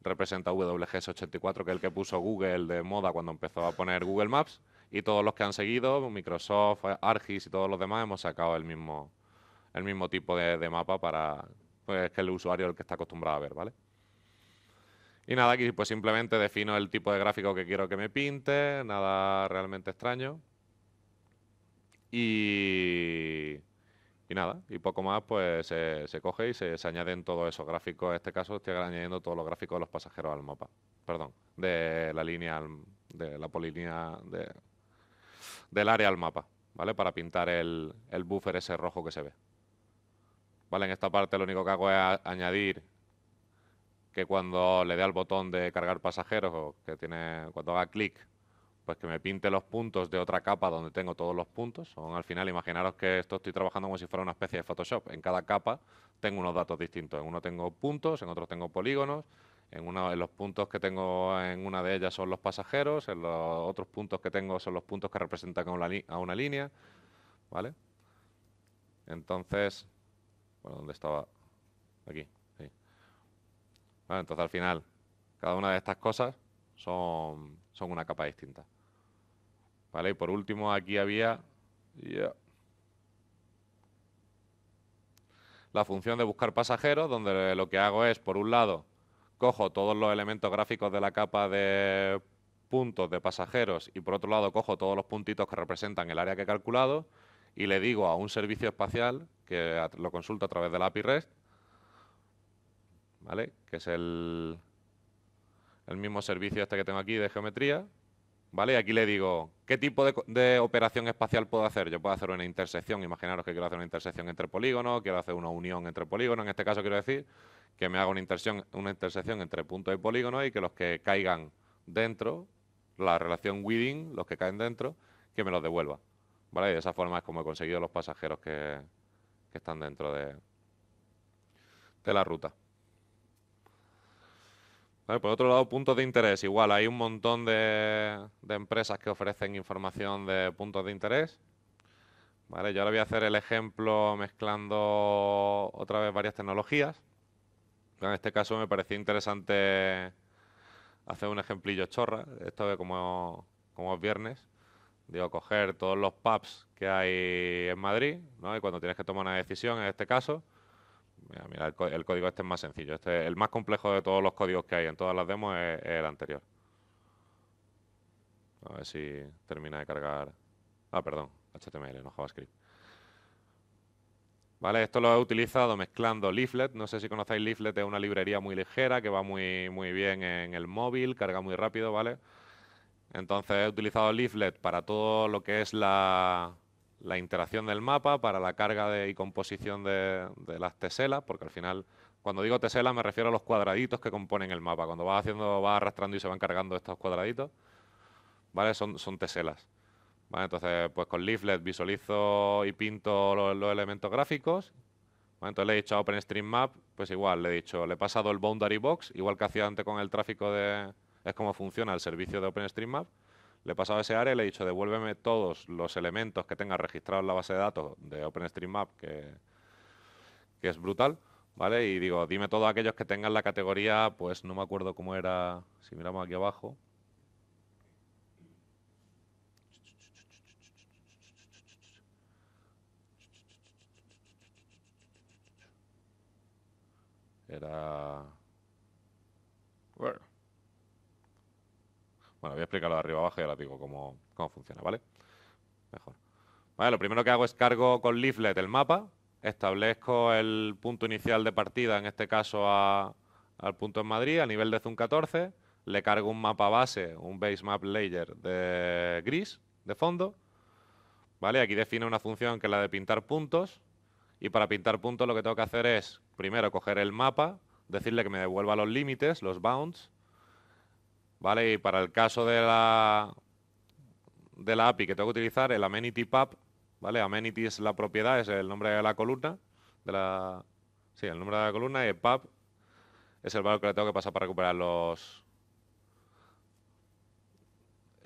representa WGS84, que es el que puso Google de moda cuando empezó a poner Google Maps, y todos los que han seguido, Microsoft, Argis y todos los demás, hemos sacado el mismo, el mismo tipo de, mapa para pues, que el usuario el que está acostumbrado a ver, ¿vale? Y nada, aquí pues simplemente defino el tipo de gráfico que quiero que me pinte, nada realmente extraño. Y, nada, y poco más pues se, coge y se, añaden todos esos gráficos. En este caso estoy añadiendo todos los gráficos de los pasajeros al mapa, perdón, de la línea, al, de la polilínea, del área al mapa, ¿vale? Para pintar el buffer ese rojo que se ve. ¿vale? En esta parte lo único que hago es añadir que cuando le dé al botón de cargar pasajeros que tiene, cuando haga clic, pues que me pinte los puntos de otra capa donde tengo todos los puntos. Son, al final, imaginaros que esto estoy trabajando como si fuera una especie de Photoshop. En cada capa tengo unos datos distintos. En uno tengo puntos, en otro tengo polígonos, en, uno, de los puntos que tengo en una de ellas son los pasajeros, en los otros puntos que tengo son los puntos que representan a una, a una línea, ¿vale? Entonces, donde estaba? Aquí, entonces al final, cada una de estas cosas son, una capa distinta. Y por último, aquí había... La función de buscar pasajeros, donde lo que hago es, por un lado, cojo todos los elementos gráficos de la capa de puntos de pasajeros y por otro lado cojo todos los puntitos que representan el área que he calculado y le digo a un servicio espacial que lo consulta a través del API REST, ¿vale? que es el, mismo servicio este que tengo aquí de geometría, ¿vale? Y aquí le digo, ¿qué tipo de, operación espacial puedo hacer? Yo puedo hacer una intersección, imaginaros que quiero hacer una intersección entre polígonos, quiero hacer una unión entre polígonos, en este caso quiero decir que me haga una, intersección, una intersección entre puntos y polígonos y que los que caigan dentro, la relación within, los que caen dentro, que me los devuelva. Y de esa forma es como he conseguido los pasajeros que, están dentro de, de la ruta. por otro lado, puntos de interés. Igual, hay un montón de, empresas que ofrecen información de puntos de interés. Vale, yo ahora voy a hacer el ejemplo mezclando otra vez varias tecnologías. En este caso me pareció interesante hacer un ejemplillo chorra, esto como, como es viernes. Digo, coger todos los pubs que hay en Madrid, ¿no? Y cuando tienes que tomar una decisión, en este caso, mira, el, código este es más sencillo. Este, el más complejo de todos los códigos que hay en todas las demos es, el anterior. A ver si termina de cargar. Ah, perdón, HTML, no JavaScript. Vale, esto lo he utilizado mezclando Leaflet. No sé si conocéis Leaflet, es una librería muy ligera que va muy, muy bien en el móvil, carga muy rápido, ¿vale? vale entonces he utilizado Leaflet para todo lo que es la, interacción del mapa, para la carga y composición de, las teselas, porque al final, cuando digo teselas me refiero a los cuadraditos que componen el mapa. Cuando vas haciendo, vas arrastrando y se van cargando estos cuadraditos, ¿vale? Son, son teselas. ¿vale? Entonces, pues con Leaflet visualizo y pinto los, elementos gráficos. Entonces le he dicho a OpenStreetMap, pues igual, le he dicho, le he pasado el boundary box, igual que hacía antes con el tráfico de, es como funciona el servicio de OpenStreetMap. Le he pasado ese área y le he dicho, devuélveme todos los elementos que tenga registrados en la base de datos de OpenStreetMap, que, que es brutal, ¿vale? Y digo, dime todos aquellos que tengan la categoría, pues no me acuerdo cómo era, si miramos aquí abajo, era... Bueno. Bueno, voy a explicarlo de arriba abajo y ahora digo cómo, funciona, ¿vale? Mejor. lo primero que hago es cargo con leaflet el mapa, establezco el punto inicial de partida, en este caso al punto en Madrid, a nivel de Zoom 14, le cargo un mapa base, un base map layer de gris, de fondo, ¿vale? Aquí define una función que es la de pintar puntos, y para pintar puntos lo que tengo que hacer es, primero, coger el mapa, decirle que me devuelva los límites, los bounds, ¿vale? Y para el caso de la, de la API que tengo que utilizar, el Amenity Pub, ¿vale? Amenity es la propiedad, es el nombre de la columna, de la, sí, el nombre de la columna y el Pub es el valor que le tengo que pasar para recuperar los,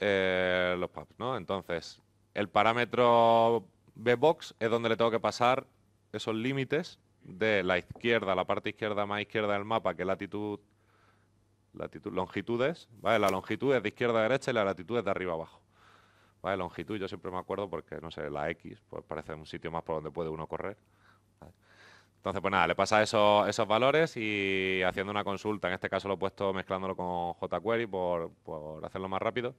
eh, los pubs, ¿no? Entonces, el parámetro bbox es donde le tengo que pasar esos límites de la izquierda, la parte izquierda más izquierda del mapa, que es latitud latitud, longitudes, ¿vale? La longitud es de izquierda a derecha y la latitud es de arriba a abajo. ¿Vale? Longitud yo siempre me acuerdo porque, no sé, la X pues parece un sitio más por donde puede uno correr. Entonces, pues nada, le pasa esos, esos valores y haciendo una consulta, en este caso lo he puesto mezclándolo con jQuery por, por hacerlo más rápido.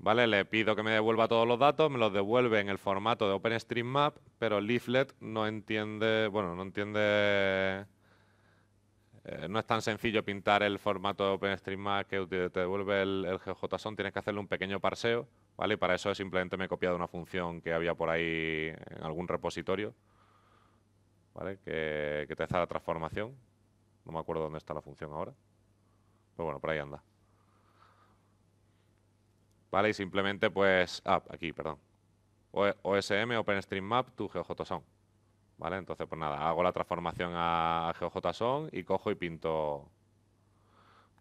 ¿Vale? Le pido que me devuelva todos los datos, me los devuelve en el formato de OpenStreetMap, pero Leaflet no entiende, bueno, no entiende eh, no es tan sencillo pintar el formato de OpenStreetMap que te devuelve el, GeoJSON, tienes que hacerle un pequeño parseo, ¿vale? Y para eso simplemente me he copiado una función que había por ahí en algún repositorio, ¿vale? Que, te hace la transformación. No me acuerdo dónde está la función ahora, pero bueno, por ahí anda. ¿Vale? Y simplemente, pues, ah, aquí, perdón. OSM, OpenStreetMap, tu GeoJSON. ¿vale? Entonces, pues nada, hago la transformación a GeoJSON y cojo y pinto,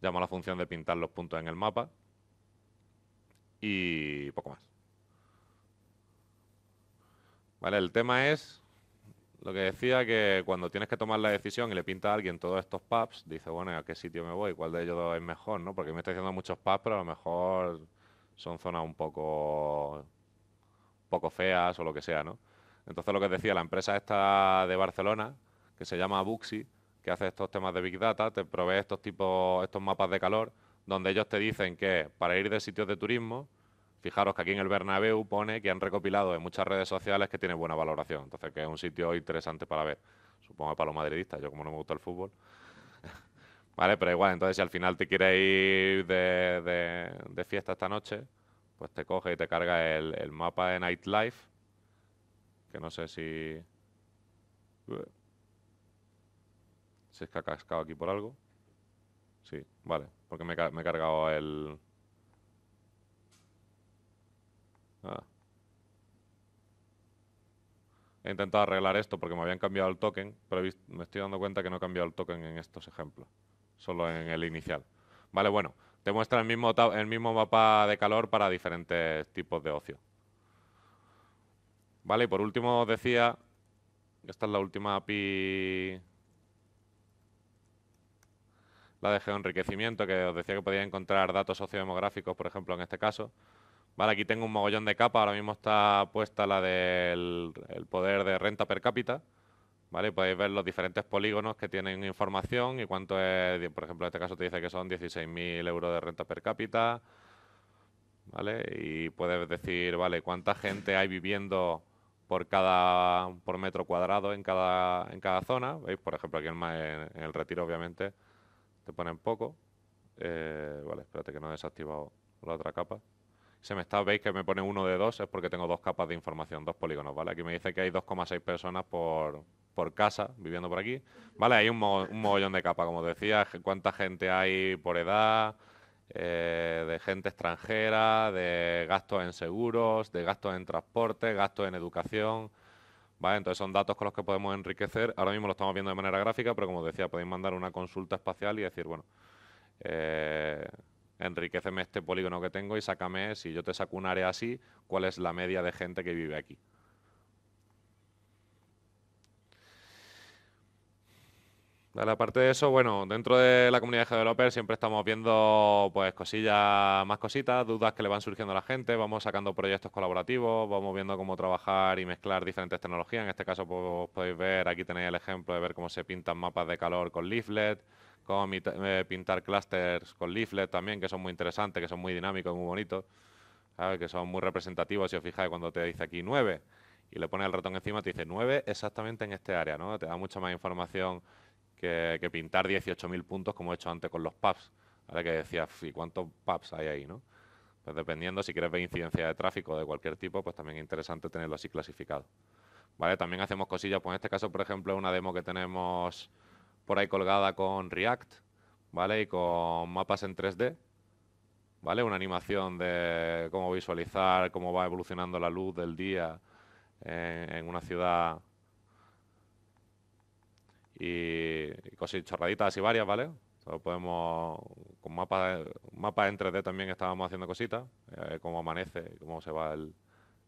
llamo a la función de pintar los puntos en el mapa y poco más. ¿Vale? El tema es lo que decía que cuando tienes que tomar la decisión y le pinta a alguien todos estos pubs, dice, bueno, ¿a qué sitio me voy? ¿Cuál de ellos es mejor? ¿no? Porque me está haciendo muchos pubs, pero a lo mejor son zonas un poco, poco feas o lo que sea, ¿no? Entonces lo que decía, la empresa esta de Barcelona, que se llama Buxi, que hace estos temas de Big Data, te provee estos tipos, estos mapas de calor, donde ellos te dicen que para ir de sitios de turismo, fijaros que aquí en el Bernabéu pone que han recopilado en muchas redes sociales que tiene buena valoración, entonces que es un sitio interesante para ver. Supongo que para los madridistas, yo como no me gusta el fútbol. *laughs* vale, pero igual, entonces si al final te quieres ir de, fiesta esta noche, pues te coge y te carga el, el mapa de Nightlife que no sé si... Si es que ha cascado aquí por algo. Sí, vale, porque me, he cargado el... Ah. He intentado arreglar esto porque me habían cambiado el token, pero me estoy dando cuenta que no he cambiado el token en estos ejemplos, solo en el inicial. Vale, bueno, te muestra el mismo, el mismo mapa de calor para diferentes tipos de ocio. Vale, y por último os decía, esta es la última API, la de geoenriquecimiento, que os decía que podía encontrar datos sociodemográficos, por ejemplo, en este caso. Vale, aquí tengo un mogollón de capas, ahora mismo está puesta la del poder de renta per cápita. ¿Vale? Podéis ver los diferentes polígonos que tienen información y cuánto es, por ejemplo, en este caso te dice que son 16.000 euros de renta per cápita, ¿vale? Y puedes decir, ¿vale? ¿Cuánta gente hay viviendo por cada por metro cuadrado en cada, en cada zona. ¿Veis? Por ejemplo, aquí en, el retiro, obviamente, te ponen poco. Eh, vale, espérate que no he desactivado la otra capa. Se me está, veis que me pone uno de dos, es porque tengo dos capas de información, dos polígonos, ¿vale? Aquí me dice que hay 2,6 personas por, por casa viviendo por aquí. Vale, hay un, mollón mogollón de capas, como decía, cuánta gente hay por edad, eh, de gente extranjera, de gastos en seguros, de gastos en transporte, gastos en educación. ¿vale? Entonces son datos con los que podemos enriquecer. Ahora mismo lo estamos viendo de manera gráfica, pero como decía, podéis mandar una consulta espacial y decir, bueno, eh, enriqueceme este polígono que tengo y sácame, si yo te saco un área así, cuál es la media de gente que vive aquí. aparte de eso, bueno, dentro de la comunidad de developers siempre estamos viendo pues cosillas, más cositas, dudas que le van surgiendo a la gente, vamos sacando proyectos colaborativos, vamos viendo cómo trabajar y mezclar diferentes tecnologías. En este caso pues, podéis ver, aquí tenéis el ejemplo de ver cómo se pintan mapas de calor con leaflet, cómo eh, pintar clusters con leaflet también, que son muy interesantes, que son muy dinámicos, muy bonitos, que son muy representativos, si os fijáis cuando te dice aquí 9 y le pones el ratón encima, te dice 9 exactamente en este área, ¿no? Te da mucha más información que, pintar 18.000 puntos como he hecho antes con los pubs. Ahora que decía ¿y cuántos pubs hay ahí? ¿no? Pues dependiendo, si quieres ver incidencia de tráfico de cualquier tipo, pues también es interesante tenerlo así clasificado. ¿Vale? También hacemos cosillas, pues en este caso, por ejemplo, una demo que tenemos por ahí colgada con React, ¿vale? Y con mapas en 3D, ¿vale? Una animación de cómo visualizar, cómo va evolucionando la luz del día en una ciudad y cosas chorraditas y varias, ¿vale? podemos, con mapas mapa en 3D también estábamos haciendo cositas, eh, cómo amanece, cómo se va el,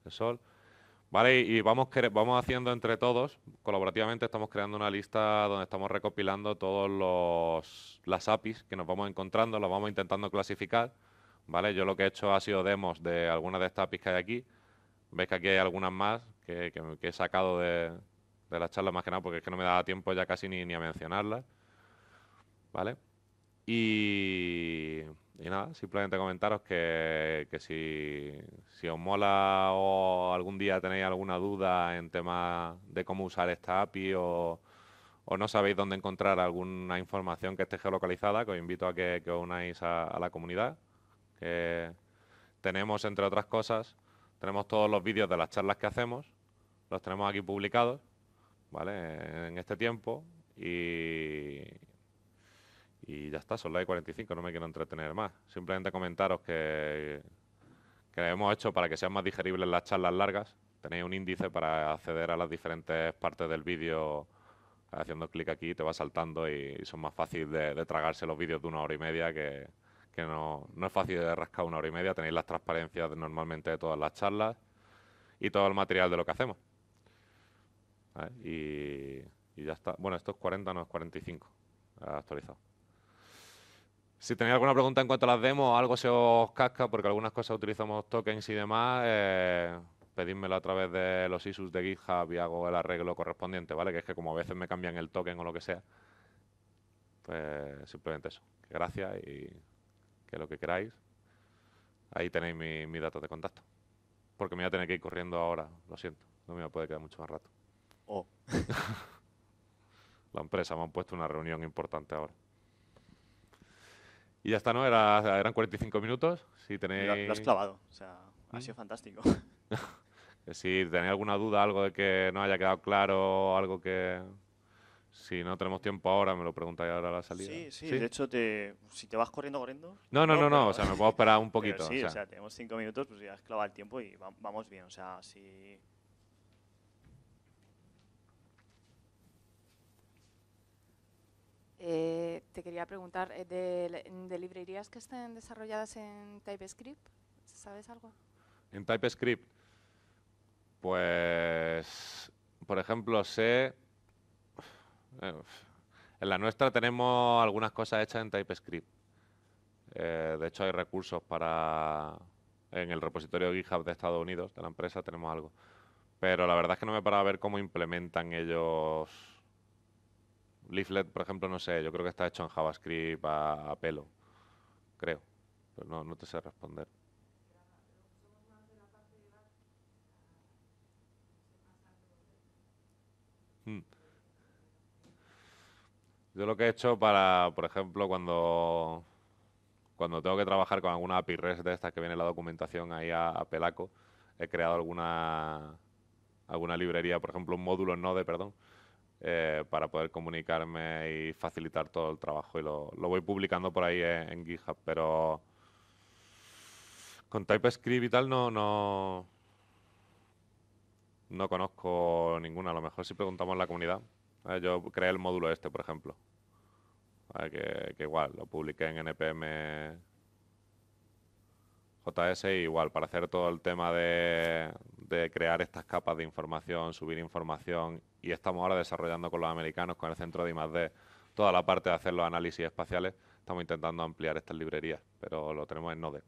sol. Vale, y, vamos, vamos haciendo entre todos, colaborativamente estamos creando una lista donde estamos recopilando todas las APIs que nos vamos encontrando, las vamos intentando clasificar. ¿vale? Yo lo que he hecho ha sido demos de algunas de estas APIs que hay aquí. Veis que aquí hay algunas más que he sacado de, de las charlas más que nada, porque es que no me daba tiempo ya casi ni, a mencionarlas. ¿Vale? Y, nada, simplemente comentaros que, si, os mola o algún día tenéis alguna duda en tema de cómo usar esta API o, no sabéis dónde encontrar alguna información que esté geolocalizada, que os invito a que, os unáis a, a la comunidad. Que tenemos, entre otras cosas, tenemos todos los vídeos de las charlas que hacemos, los tenemos aquí publicados ¿vale? En este tiempo y, ya está, son las 45, no me quiero entretener más. Simplemente comentaros que, que hemos hecho para que sean más digeribles las charlas largas. Tenéis un índice para acceder a las diferentes partes del vídeo haciendo clic aquí te va saltando y son más fáciles de, tragarse los vídeos de una hora y media que, no, no, es fácil de rascar una hora y media. Tenéis las transparencias normalmente de todas las charlas y todo el material de lo que hacemos. Y, ya está. Bueno, esto es 40, no es 45 actualizado. Si tenéis alguna pregunta en cuanto a las demos, algo se os casca porque algunas cosas utilizamos tokens y demás, eh, a través de los issues de GitHub y hago el arreglo correspondiente, ¿vale? Que es que como a veces me cambian el token o lo que sea, pues simplemente eso. gracias y que lo que queráis. Ahí tenéis mis mi datos de contacto. Porque me voy a tener que ir corriendo ahora, lo siento. No me puede quedar mucho más rato. *laughs* la empresa me han puesto una reunión importante ahora. Y ya está, ¿no? Era, eran 45 minutos. Si tenéis... lo, has clavado. O sea, ha mm. sido fantástico. *laughs* si tenéis alguna duda, algo de que no haya quedado claro, algo que... Si no tenemos tiempo ahora, me lo preguntáis ahora a la salida. Sí, sí, de hecho, te, si te vas corriendo, corriendo... No, no, no, no, o sea, me puedo esperar un *laughs* poquito. sí, o sea. tenemos cinco minutos, pues ya has clavado el tiempo y vamos bien. O sea, si Eh, te quería preguntar, eh, de, librerías que estén desarrolladas en TypeScript? ¿Sabes algo? En TypeScript, pues, por ejemplo, sé... Eh, en la nuestra tenemos algunas cosas hechas en TypeScript. de hecho, hay recursos para... En el repositorio GitHub de Estados Unidos, de la empresa, tenemos algo. Pero la verdad es que no me paraba a ver cómo implementan ellos Leaflet, por ejemplo, no sé, yo creo que está hecho en JavaScript a, pelo, creo, pero no, no te sé responder. Hmm. Yo lo que he hecho para, por ejemplo, cuando, cuando tengo que trabajar con alguna API REST de estas que viene la documentación ahí a, pelaco, he creado alguna, alguna librería, por ejemplo, un módulo en Node, perdón, eh, para poder comunicarme y facilitar todo el trabajo. Y lo, voy publicando por ahí eh, en, GitHub, pero con TypeScript y tal no, no, no conozco ninguna. A lo mejor si preguntamos la comunidad. Eh, yo creé el módulo este, por ejemplo. que, igual, lo publiqué en NPM JS igual, para hacer todo el tema de, de, crear estas capas de información, subir información y estamos ahora desarrollando con los americanos, con el centro de I+.D., toda la parte de hacer los análisis espaciales. Estamos intentando ampliar estas librerías, pero lo tenemos en Node.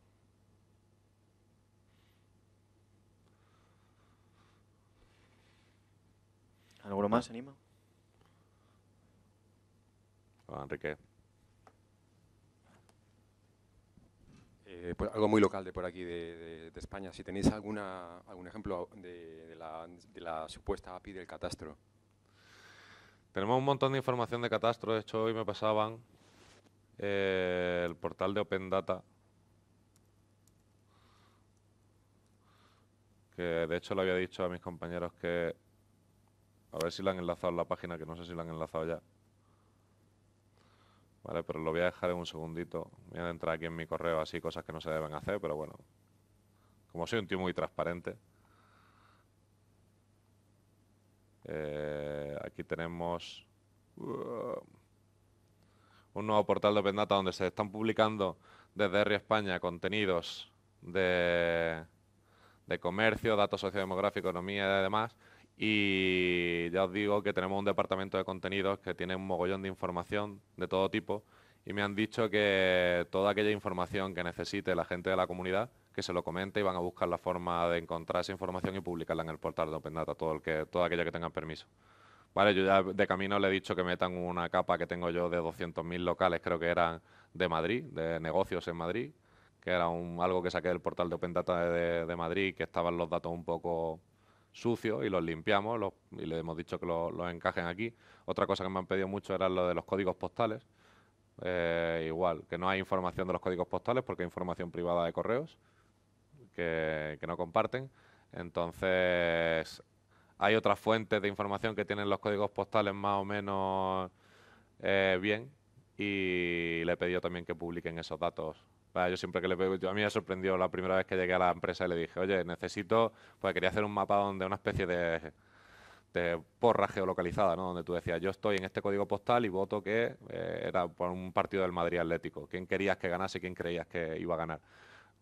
¿Alguno más anima? Enrique. Eh, pues algo muy local de por aquí, de, España. Si tenéis alguna, algún ejemplo de, la, supuesta API del catastro. Tenemos un montón de información de catastro. De hecho, hoy me pasaban eh, el portal de Open Data. Que de hecho le había dicho a mis compañeros que... A ver si la han enlazado en la página, que no sé si la han enlazado ya. ¿vale? Pero lo voy a dejar en un segundito. Voy a entrar aquí en mi correo así, cosas que no se deben hacer, pero bueno. Como soy un tío muy transparente. Eh, aquí tenemos uh, un nuevo portal de Open Data donde se están publicando desde R España contenidos de, de comercio, datos sociodemográficos, economía y demás y ya os digo que tenemos un departamento de contenidos que tiene un mogollón de información de todo tipo y me han dicho que toda aquella información que necesite la gente de la comunidad, que se lo comente y van a buscar la forma de encontrar esa información y publicarla en el portal de Open Data, todo el que, toda aquella que tengan permiso. Vale, yo ya de camino le he dicho que metan una capa que tengo yo de 200.000 locales, creo que eran de Madrid, de negocios en Madrid, que era un, algo que saqué del portal de Open Data de, de Madrid, que estaban los datos un poco sucios y los limpiamos y le hemos dicho que los, encajen aquí. Otra cosa que me han pedido mucho era lo de los códigos postales. Eh, igual, que no hay información de los códigos postales porque hay información privada de correos que, no comparten. Entonces, hay otras fuentes de información que tienen los códigos postales más o menos eh, bien y le he pedido también que publiquen esos datos yo siempre que le veo, a mí me sorprendió la primera vez que llegué a la empresa y le dije, oye, necesito, pues quería hacer un mapa donde una especie de, porra geolocalizada, Donde tú decías, yo estoy en este código postal y voto que eh, era por un partido del Madrid Atlético. ¿Quién querías que ganase y quién creías que iba a ganar?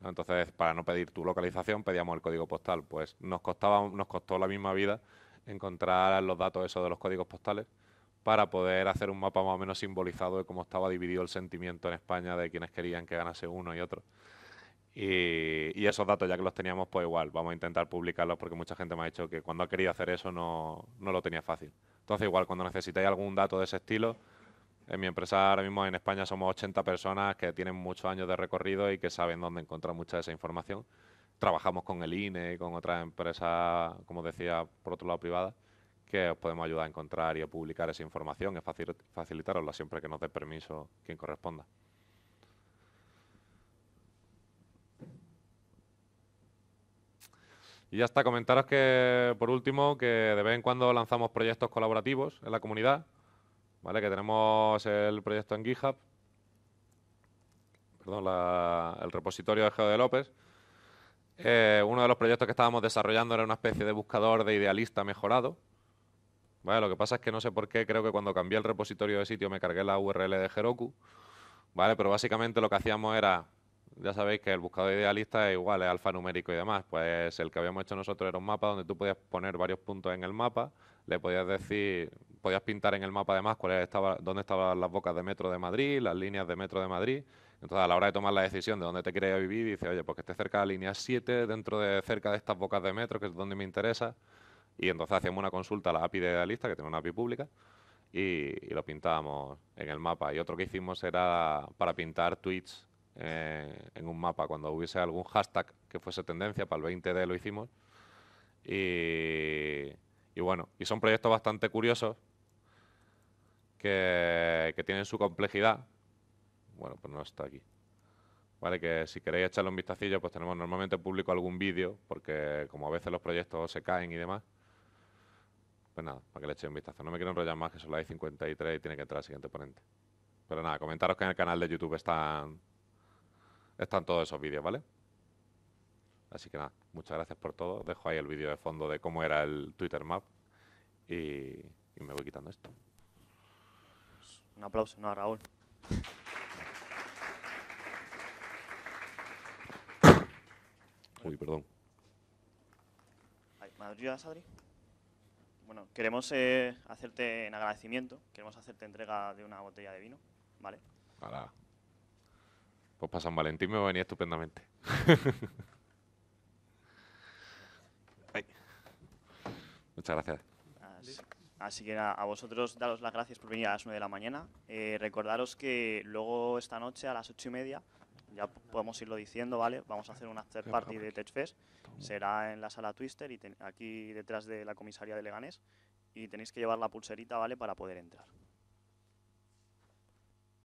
Entonces, para no pedir tu localización, pedíamos el código postal. Pues nos, costaba, nos costó la misma vida encontrar los datos esos de los códigos postales para poder hacer un mapa más o menos simbolizado de cómo estaba dividido el sentimiento en España de quienes querían que ganase uno y otro. Y, esos datos, ya que los teníamos, pues igual, vamos a intentar publicarlos porque mucha gente me ha dicho que cuando ha querido hacer eso no, lo tenía fácil. Entonces, igual, cuando necesitáis algún dato de ese estilo, en mi empresa ahora mismo en España somos 80 personas que tienen muchos años de recorrido y que saben dónde encontrar mucha de esa información. Trabajamos con el INE, y con otras empresas, como decía, por otro lado, privadas que os podemos ayudar a encontrar y a publicar esa información, es facilitarosla siempre que nos dé permiso quien corresponda. Y ya está, comentaros que, por último, que de vez en cuando lanzamos proyectos colaborativos en la comunidad, Que tenemos el proyecto en GitHub, el repositorio de Geo López. Eh, uno de los proyectos que estábamos desarrollando era una especie de buscador de idealista mejorado, lo que pasa es que no sé por qué, creo que cuando cambié el repositorio de sitio me cargué la URL de Heroku, ¿vale? Pero básicamente lo que hacíamos era, ya sabéis que el buscador idealista es igual, es alfanumérico y demás, pues el que habíamos hecho nosotros era un mapa donde tú podías poner varios puntos en el mapa, le podías decir, podías pintar en el mapa además cuál estaba, dónde estaban las bocas de metro de Madrid, las líneas de metro de Madrid, entonces, a la hora de tomar la decisión de dónde te quieres vivir, dices, oye, pues que esté cerca de la línea 7, dentro de cerca de estas bocas de metro, que es donde me interesa. Y entonces hacíamos una consulta a la API de la lista, que tiene una API pública, y, lo pintábamos en el mapa. Y otro que hicimos era para pintar tweets eh, en un mapa. Cuando hubiese algún hashtag que fuese tendencia, para el 20D lo hicimos. Y, bueno, y son proyectos bastante curiosos que, tienen su complejidad. Bueno, pues no está aquí. ¿vale? Que si queréis echarle un vistacillo, pues tenemos normalmente público algún vídeo, porque como a veces los proyectos se caen y demás, pues nada, para que le echéis un vistazo. No me quiero enrollar más, que solo hay 53 y tiene que entrar el siguiente ponente. Pero nada, comentaros que en el canal de YouTube están, están todos esos vídeos, ¿vale? Así que nada, muchas gracias por todo. Dejo ahí el vídeo de fondo de cómo era el Twitter Map y, me voy quitando esto. Un aplauso, ¿no, Raúl? Uy, perdón. ¿Me ayudas, Adri? Bueno, queremos eh, hacerte en agradecimiento, queremos hacerte entrega de una botella de vino, ¿vale? Pues para San Valentín me venía estupendamente. *laughs* Muchas gracias. Así, que a vosotros daros las gracias por venir a las 9 de la mañana. Eh, recordaros que luego esta noche a las 8 y media ya podemos irlo diciendo, ¿vale? Vamos a hacer un after party de TechFest. Será en la sala Twister y aquí detrás de la comisaría de Leganés. Y tenéis que llevar la pulserita, ¿vale? Para poder entrar.